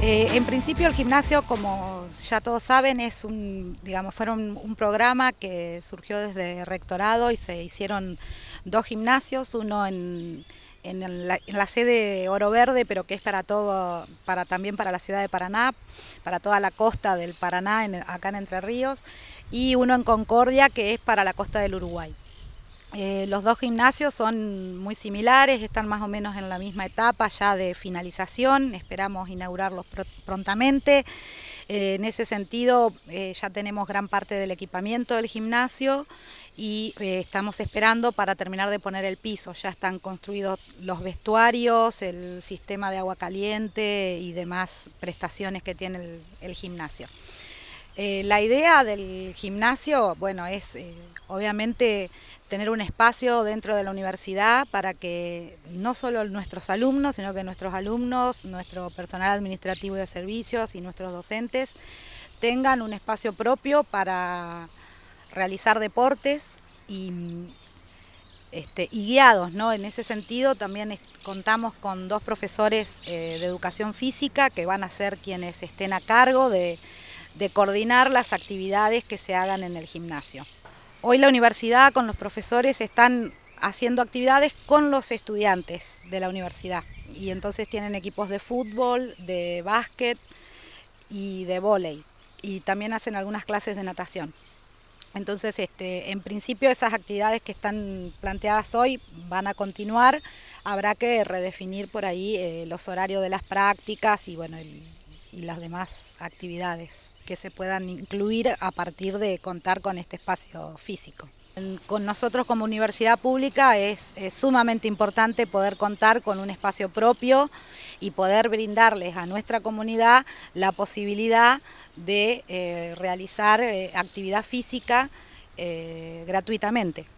Eh, en principio el gimnasio, como ya todos saben, es un, digamos, fueron un, programa que surgió desde rectorado y se hicieron dos gimnasios, uno en, la, sede Oro Verde, pero que es para todo, para también para la ciudad de Paraná, para toda la costa del Paraná, acá en Entre Ríos, y uno en Concordia, que es para la costa del Uruguay. Eh, los dos gimnasios son muy similares, están más o menos en la misma etapa ya de finalización, esperamos inaugurarlos prontamente. Eh, en ese sentido, eh, ya tenemos gran parte del equipamiento del gimnasio y estamos esperando para terminar de poner el piso. Ya están construidos los vestuarios, el sistema de agua caliente y demás prestaciones que tiene el gimnasio. Eh, la idea del gimnasio, bueno, es eh, obviamente tener un espacio dentro de la universidad para que no solo nuestros alumnos, sino que nuestros alumnos, nuestro personal administrativo de servicios y nuestros docentes tengan un espacio propio para realizar deportes y, este, guiados, ¿no? En ese sentido también contamos con dos profesores eh, de educación física que van a ser quienes estén a cargo de de coordinar las actividades que se hagan en el gimnasio. Hoy la universidad con los profesores están haciendo actividades con los estudiantes de la universidad y entonces tienen equipos de fútbol, de básquet y de vóley y también hacen algunas clases de natación. Entonces, este, en principio esas actividades que están planteadas hoy van a continuar. Habrá que redefinir por ahí eh, los horarios de las prácticas y bueno, el, y las demás actividades que se puedan incluir a partir de contar con este espacio físico. Con nosotros como universidad pública es, sumamente importante poder contar con un espacio propio y poder brindarles a nuestra comunidad la posibilidad de eh, realizar eh, actividad física eh, gratuitamente.